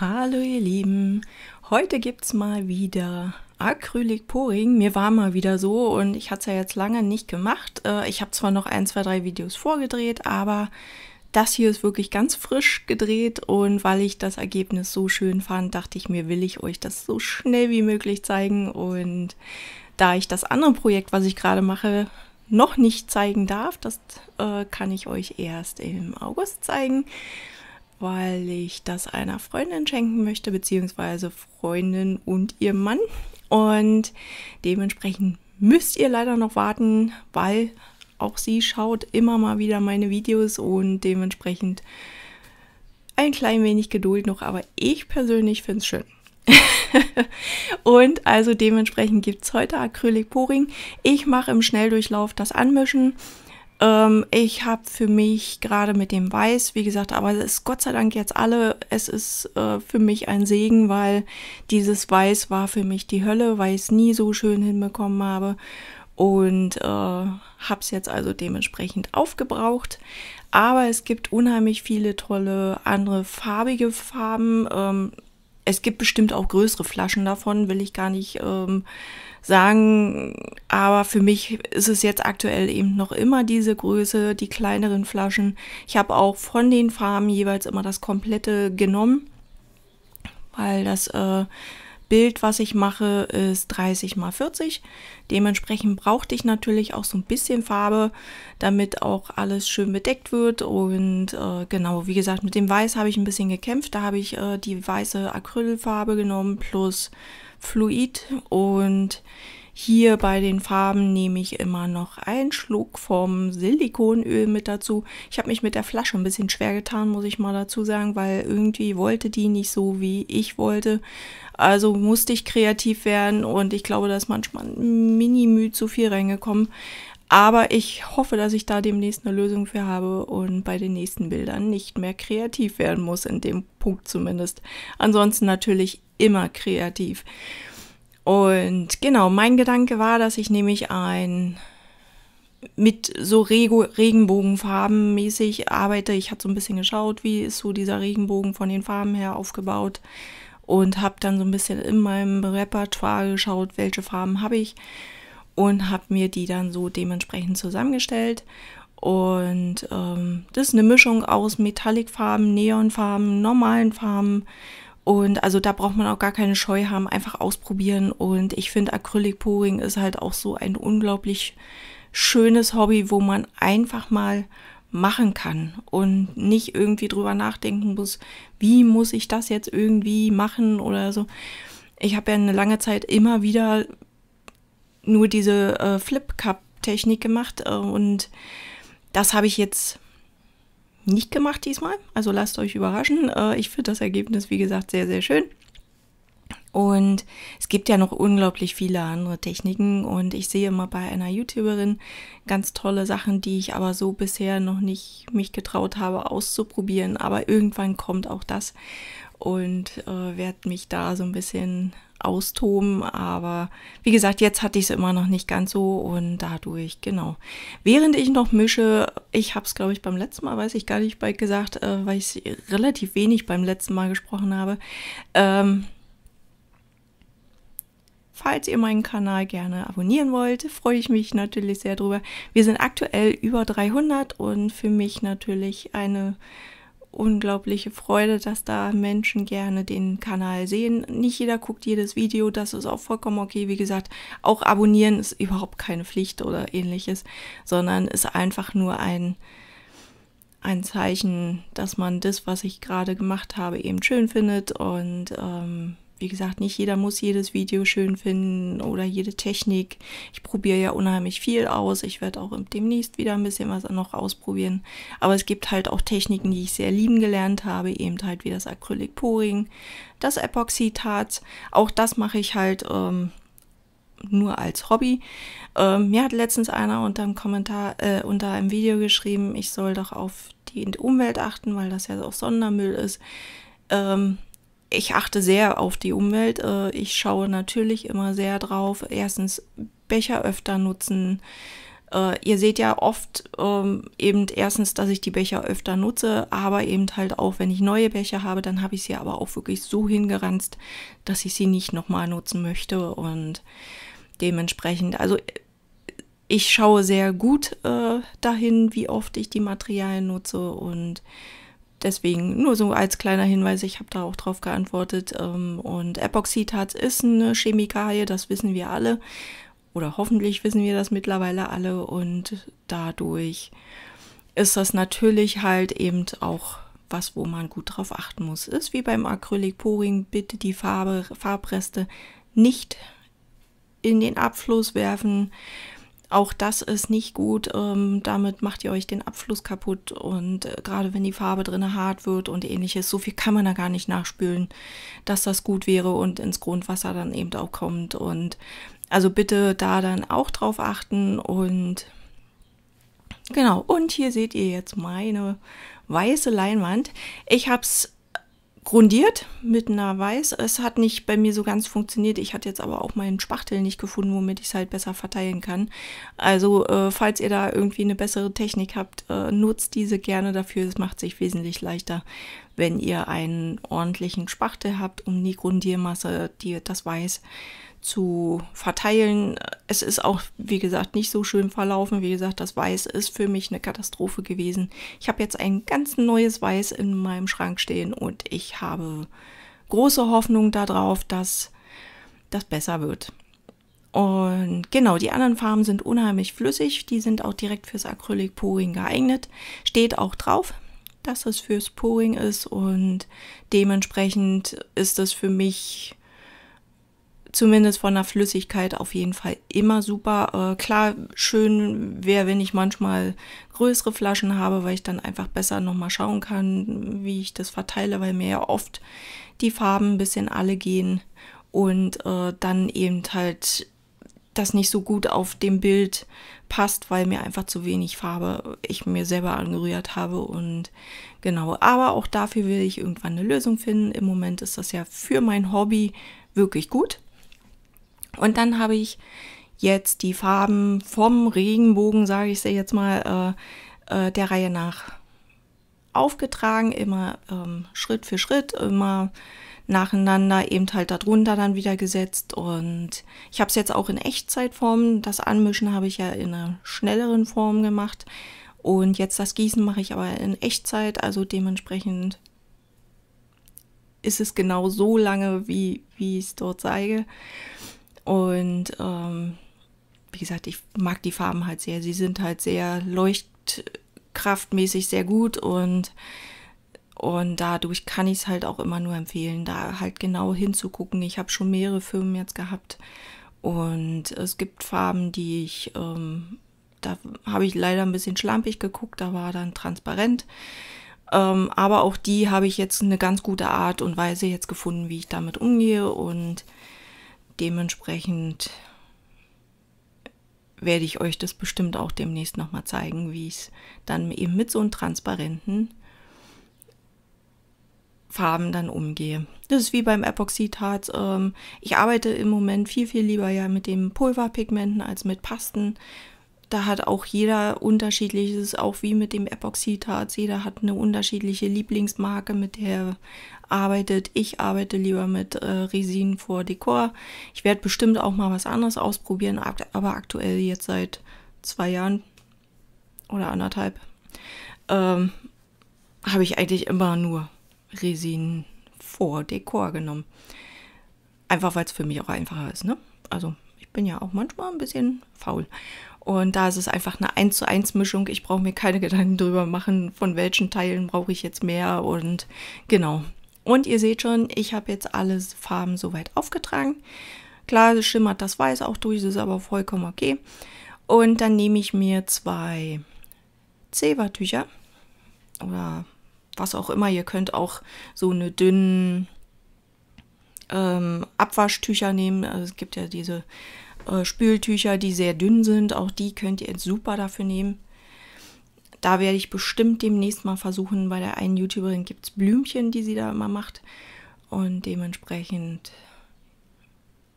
Hallo ihr Lieben, heute gibt es mal wieder Acrylic Acrylporing. Mir war mal wieder so und ich hatte es ja jetzt lange nicht gemacht. Äh, ich habe zwar noch ein, zwei, drei Videos vorgedreht, aber das hier ist wirklich ganz frisch gedreht und weil ich das Ergebnis so schön fand, dachte ich mir, will ich euch das so schnell wie möglich zeigen und da ich das andere Projekt, was ich gerade mache, noch nicht zeigen darf, das äh, kann ich euch erst im August zeigen, weil ich das einer Freundin schenken möchte, beziehungsweise Freundin und ihr Mann. Und dementsprechend müsst ihr leider noch warten, weil auch sie schaut immer mal wieder meine Videos und dementsprechend ein klein wenig Geduld noch, aber ich persönlich finde es schön. und also dementsprechend gibt es heute Acrylic Pouring. Ich mache im Schnelldurchlauf das Anmischen ähm, ich habe für mich gerade mit dem Weiß, wie gesagt, aber es ist Gott sei Dank jetzt alle, es ist äh, für mich ein Segen, weil dieses Weiß war für mich die Hölle, weil ich es nie so schön hinbekommen habe und äh, habe es jetzt also dementsprechend aufgebraucht. Aber es gibt unheimlich viele tolle andere farbige Farben. Ähm, es gibt bestimmt auch größere Flaschen davon, will ich gar nicht ähm, sagen, aber für mich ist es jetzt aktuell eben noch immer diese Größe, die kleineren Flaschen. Ich habe auch von den Farben jeweils immer das komplette genommen, weil das äh, Bild, was ich mache, ist 30 mal 40. Dementsprechend brauchte ich natürlich auch so ein bisschen Farbe, damit auch alles schön bedeckt wird. Und äh, genau, wie gesagt, mit dem Weiß habe ich ein bisschen gekämpft. Da habe ich äh, die weiße Acrylfarbe genommen plus Fluid und hier bei den Farben nehme ich immer noch einen Schluck vom Silikonöl mit dazu. Ich habe mich mit der Flasche ein bisschen schwer getan, muss ich mal dazu sagen, weil irgendwie wollte die nicht so, wie ich wollte. Also musste ich kreativ werden und ich glaube, da ist manchmal ein Mini-Mühe zu viel reingekommen. Aber ich hoffe, dass ich da demnächst eine Lösung für habe und bei den nächsten Bildern nicht mehr kreativ werden muss, in dem Punkt zumindest. Ansonsten natürlich immer kreativ. Und genau, mein Gedanke war, dass ich nämlich ein mit so Rego Regenbogenfarben mäßig arbeite. Ich hatte so ein bisschen geschaut, wie ist so dieser Regenbogen von den Farben her aufgebaut und habe dann so ein bisschen in meinem Repertoire geschaut, welche Farben habe ich und habe mir die dann so dementsprechend zusammengestellt. Und ähm, das ist eine Mischung aus Metallicfarben, Neonfarben, normalen Farben. Und also da braucht man auch gar keine Scheu haben, einfach ausprobieren. Und ich finde, acrylic poring ist halt auch so ein unglaublich schönes Hobby, wo man einfach mal machen kann und nicht irgendwie drüber nachdenken muss, wie muss ich das jetzt irgendwie machen oder so. Ich habe ja eine lange Zeit immer wieder nur diese äh, Flip-Cup-Technik gemacht äh, und das habe ich jetzt nicht gemacht diesmal. Also lasst euch überraschen. Äh, ich finde das Ergebnis, wie gesagt, sehr, sehr schön. Und es gibt ja noch unglaublich viele andere Techniken und ich sehe immer bei einer YouTuberin ganz tolle Sachen, die ich aber so bisher noch nicht mich getraut habe auszuprobieren. Aber irgendwann kommt auch das und äh, werde mich da so ein bisschen austoben. Aber wie gesagt, jetzt hatte ich es immer noch nicht ganz so und dadurch, genau. Während ich noch mische, ich habe es, glaube ich, beim letzten Mal, weiß ich gar nicht, bald gesagt, äh, weil ich relativ wenig beim letzten Mal gesprochen habe. Ähm, Falls ihr meinen Kanal gerne abonnieren wollt, freue ich mich natürlich sehr drüber. Wir sind aktuell über 300 und für mich natürlich eine unglaubliche Freude, dass da Menschen gerne den Kanal sehen. Nicht jeder guckt jedes Video, das ist auch vollkommen okay. Wie gesagt, auch abonnieren ist überhaupt keine Pflicht oder ähnliches, sondern ist einfach nur ein, ein Zeichen, dass man das, was ich gerade gemacht habe, eben schön findet und ähm, wie gesagt, nicht jeder muss jedes Video schön finden oder jede Technik. Ich probiere ja unheimlich viel aus. Ich werde auch demnächst wieder ein bisschen was noch ausprobieren. Aber es gibt halt auch Techniken, die ich sehr lieben gelernt habe, eben halt wie das Acrylic Acrylporing, das Epoxy Epoxidharz. Auch das mache ich halt ähm, nur als Hobby. Ähm, mir hat letztens einer unter einem Kommentar, äh, unter einem Video geschrieben, ich soll doch auf die Umwelt achten, weil das ja auch Sondermüll ist. Ähm, ich achte sehr auf die Umwelt. Äh, ich schaue natürlich immer sehr drauf. Erstens Becher öfter nutzen. Äh, ihr seht ja oft ähm, eben erstens, dass ich die Becher öfter nutze, aber eben halt auch, wenn ich neue Becher habe, dann habe ich sie aber auch wirklich so hingeranzt, dass ich sie nicht nochmal nutzen möchte und dementsprechend, also ich schaue sehr gut äh, dahin, wie oft ich die Materialien nutze und deswegen nur so als kleiner Hinweis, ich habe da auch drauf geantwortet. Ähm, und Epoxidharz ist eine Chemikalie, das wissen wir alle. Oder hoffentlich wissen wir das mittlerweile alle. Und dadurch ist das natürlich halt eben auch was, wo man gut drauf achten muss. Ist wie beim Acrylic-Poring, bitte die Farbe, Farbreste nicht in den Abfluss werfen. Auch das ist nicht gut. Ähm, damit macht ihr euch den Abfluss kaputt und äh, gerade wenn die Farbe drin hart wird und ähnliches, so viel kann man da gar nicht nachspülen, dass das gut wäre und ins Grundwasser dann eben auch kommt. Und also bitte da dann auch drauf achten und genau. Und hier seht ihr jetzt meine weiße Leinwand. Ich habe es grundiert mit einer Weiß. Es hat nicht bei mir so ganz funktioniert. Ich hatte jetzt aber auch meinen Spachtel nicht gefunden, womit ich es halt besser verteilen kann. Also äh, falls ihr da irgendwie eine bessere Technik habt, äh, nutzt diese gerne dafür. Es macht sich wesentlich leichter, wenn ihr einen ordentlichen Spachtel habt, um die Grundiermasse, die, das Weiß zu verteilen. Es ist auch, wie gesagt, nicht so schön verlaufen. Wie gesagt, das Weiß ist für mich eine Katastrophe gewesen. Ich habe jetzt ein ganz neues Weiß in meinem Schrank stehen und ich habe große Hoffnung darauf, dass das besser wird. Und genau, die anderen Farben sind unheimlich flüssig. Die sind auch direkt fürs Acrylic-Poring geeignet. Steht auch drauf, dass es fürs Poring ist und dementsprechend ist es für mich zumindest von der Flüssigkeit auf jeden Fall immer super. Äh, klar, schön wäre, wenn ich manchmal größere Flaschen habe, weil ich dann einfach besser nochmal schauen kann, wie ich das verteile, weil mir ja oft die Farben ein bisschen alle gehen und äh, dann eben halt das nicht so gut auf dem Bild passt, weil mir einfach zu wenig Farbe ich mir selber angerührt habe und genau. Aber auch dafür will ich irgendwann eine Lösung finden. Im Moment ist das ja für mein Hobby wirklich gut. Und dann habe ich jetzt die Farben vom Regenbogen, sage ich sie jetzt mal, äh, äh, der Reihe nach aufgetragen, immer ähm, Schritt für Schritt, immer nacheinander eben halt darunter dann wieder gesetzt und ich habe es jetzt auch in Echtzeitform. Das Anmischen habe ich ja in einer schnelleren Form gemacht und jetzt das Gießen mache ich aber in Echtzeit, also dementsprechend ist es genau so lange, wie, wie ich es dort zeige. Und ähm, wie gesagt, ich mag die Farben halt sehr. Sie sind halt sehr leuchtkraftmäßig sehr gut und, und dadurch kann ich es halt auch immer nur empfehlen, da halt genau hinzugucken. Ich habe schon mehrere Firmen jetzt gehabt und es gibt Farben, die ich, ähm, da habe ich leider ein bisschen schlampig geguckt, da war dann transparent. Ähm, aber auch die habe ich jetzt eine ganz gute Art und Weise jetzt gefunden, wie ich damit umgehe und dementsprechend werde ich euch das bestimmt auch demnächst nochmal zeigen, wie ich es dann eben mit so einem transparenten Farben dann umgehe. Das ist wie beim Epoxidharz. Ähm, ich arbeite im Moment viel, viel lieber ja mit den Pulverpigmenten als mit Pasten, da hat auch jeder unterschiedliches, auch wie mit dem Epoxidharz. Jeder hat eine unterschiedliche Lieblingsmarke, mit der er arbeitet. Ich arbeite lieber mit äh, Resin vor Dekor. Ich werde bestimmt auch mal was anderes ausprobieren, aber aktuell jetzt seit zwei Jahren oder anderthalb ähm, habe ich eigentlich immer nur Resin vor Dekor genommen. Einfach weil es für mich auch einfacher ist, ne? Also ich bin ja auch manchmal ein bisschen faul. Und da ist es einfach eine 1 zu 1 Mischung. Ich brauche mir keine Gedanken drüber machen, von welchen Teilen brauche ich jetzt mehr und genau. Und ihr seht schon, ich habe jetzt alle Farben soweit aufgetragen. Klar es schimmert das Weiß auch durch, das ist aber vollkommen okay. Und dann nehme ich mir zwei Zewa-Tücher oder was auch immer. Ihr könnt auch so eine dünne ähm, Abwaschtücher nehmen. Also es gibt ja diese äh, Spültücher, die sehr dünn sind. Auch die könnt ihr jetzt super dafür nehmen. Da werde ich bestimmt demnächst mal versuchen, bei der einen YouTuberin gibt es Blümchen, die sie da immer macht. Und dementsprechend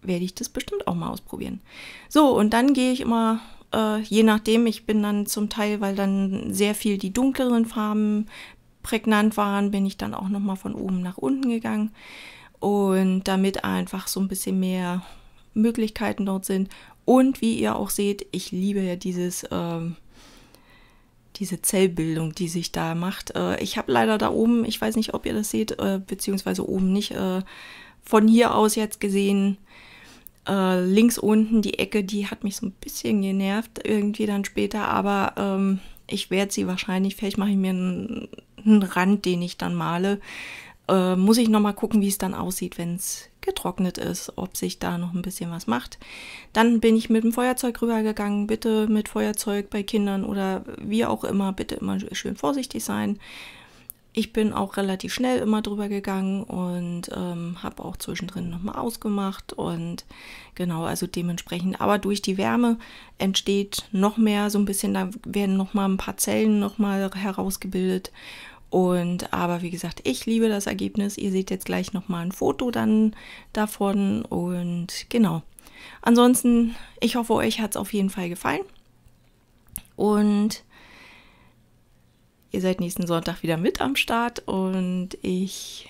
werde ich das bestimmt auch mal ausprobieren. So, und dann gehe ich immer, äh, je nachdem, ich bin dann zum Teil, weil dann sehr viel die dunkleren Farben prägnant waren, bin ich dann auch nochmal von oben nach unten gegangen. Und damit einfach so ein bisschen mehr Möglichkeiten dort sind. Und wie ihr auch seht, ich liebe ja dieses, ähm, diese Zellbildung, die sich da macht. Äh, ich habe leider da oben, ich weiß nicht, ob ihr das seht, äh, beziehungsweise oben nicht, äh, von hier aus jetzt gesehen, äh, links unten die Ecke, die hat mich so ein bisschen genervt irgendwie dann später, aber ähm, ich werde sie wahrscheinlich, vielleicht mache ich mir einen, einen Rand, den ich dann male. Äh, muss ich nochmal gucken, wie es dann aussieht, wenn es getrocknet ist, ob sich da noch ein bisschen was macht. Dann bin ich mit dem Feuerzeug rübergegangen. Bitte mit Feuerzeug bei Kindern oder wie auch immer, bitte immer schön vorsichtig sein. Ich bin auch relativ schnell immer drüber gegangen und ähm, habe auch zwischendrin nochmal ausgemacht und genau, also dementsprechend. Aber durch die Wärme entsteht noch mehr so ein bisschen, da werden nochmal ein paar Zellen nochmal herausgebildet und aber wie gesagt, ich liebe das Ergebnis. Ihr seht jetzt gleich nochmal ein Foto dann davon. Und genau. Ansonsten, ich hoffe, euch hat es auf jeden Fall gefallen. Und ihr seid nächsten Sonntag wieder mit am Start. Und ich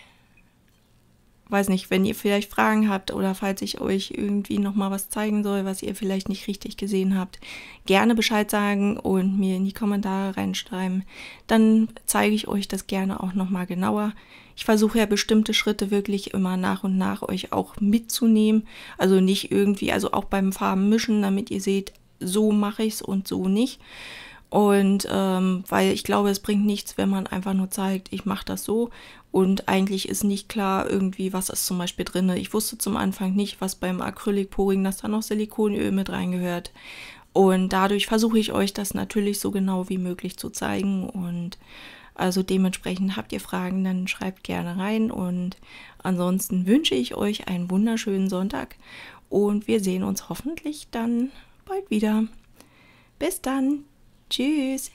weiß nicht, wenn ihr vielleicht Fragen habt oder falls ich euch irgendwie nochmal was zeigen soll, was ihr vielleicht nicht richtig gesehen habt, gerne Bescheid sagen und mir in die Kommentare reinschreiben. Dann zeige ich euch das gerne auch nochmal genauer. Ich versuche ja bestimmte Schritte wirklich immer nach und nach euch auch mitzunehmen. Also nicht irgendwie, also auch beim Farben mischen, damit ihr seht, so mache ich es und so nicht. Und ähm, weil ich glaube, es bringt nichts, wenn man einfach nur zeigt, ich mache das so und eigentlich ist nicht klar irgendwie, was ist zum Beispiel drin. Ne? Ich wusste zum Anfang nicht, was beim acrylic poring dass da noch Silikonöl mit reingehört. Und dadurch versuche ich euch das natürlich so genau wie möglich zu zeigen. Und also dementsprechend habt ihr Fragen, dann schreibt gerne rein. Und ansonsten wünsche ich euch einen wunderschönen Sonntag und wir sehen uns hoffentlich dann bald wieder. Bis dann. Tschüss.